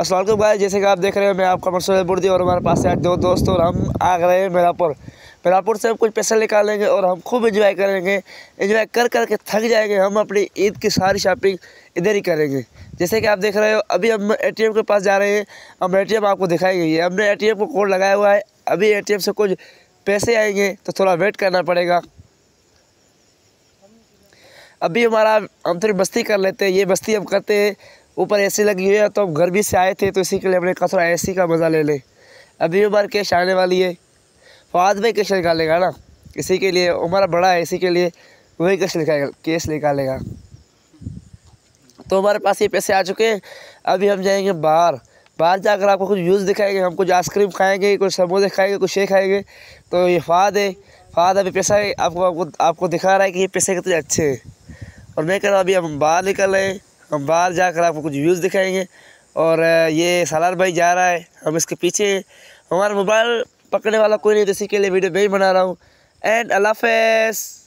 असल भाई जैसे कि आप देख रहे हो मैं आपका मरसूल बुर्दी और हमारे पास आज दो दोस्त और हम आ गए हैं मेरापुर मेरापुर से हम कुछ पैसा निकालेंगे और हम खूब इन्जॉय करेंगे इन्जॉय कर कर के थक जाएंगे हम अपनी ईद की सारी शॉपिंग इधर ही करेंगे जैसे कि आप देख रहे हो अभी हम एटीएम के पास जा रहे हैं हम एटीएम आपको दिखाएंगे ये हमने एटीएम को कोड लगाया हुआ है अभी एटीएम से कुछ पैसे आएंगे तो थोड़ा वेट करना पड़ेगा अभी हमारा हम थोड़ी बस्ती कर लेते हैं ये बस्ती हम करते हैं ऊपर ए लगी हुई है तो हम गर्मी से आए थे तो इसी के लिए हमने कहा थोड़ा ए का मज़ा ले लें अभी उमर कैश आने वाली है फवाद भाई कैश निकालेगा ना इसी के लिए उम्र बड़ा है इसी के लिए वही कैश निकालेगा केस निकालेगा तो हमारे पास ये पैसे आ चुके हैं अभी हम जाएंगे बाहर बाहर जाकर आपको कुछ यूज़ दिखाएंगे हम कुछ आइसक्रीम खाएंगे कुछ समोसे खाएंगे कुछ शेक खाएंगे तो ये फाद है फाद अभी पैसा है आपको आपको आपको दिखा रहा है कि ये पैसे कितने अच्छे हैं और मैं कह रहा हूँ अभी हम बाहर निकल रहे हैं बाहर जाकर आपको कुछ व्यूज़ दिखाएंगे और ये सालार भाई जा रहा है हम इसके पीछे हमारा मोबाइल पकड़ने वाला कोई नहीं तो इसी के लिए वीडियो मैं ही बना रहा हूँ एंड अल्लाह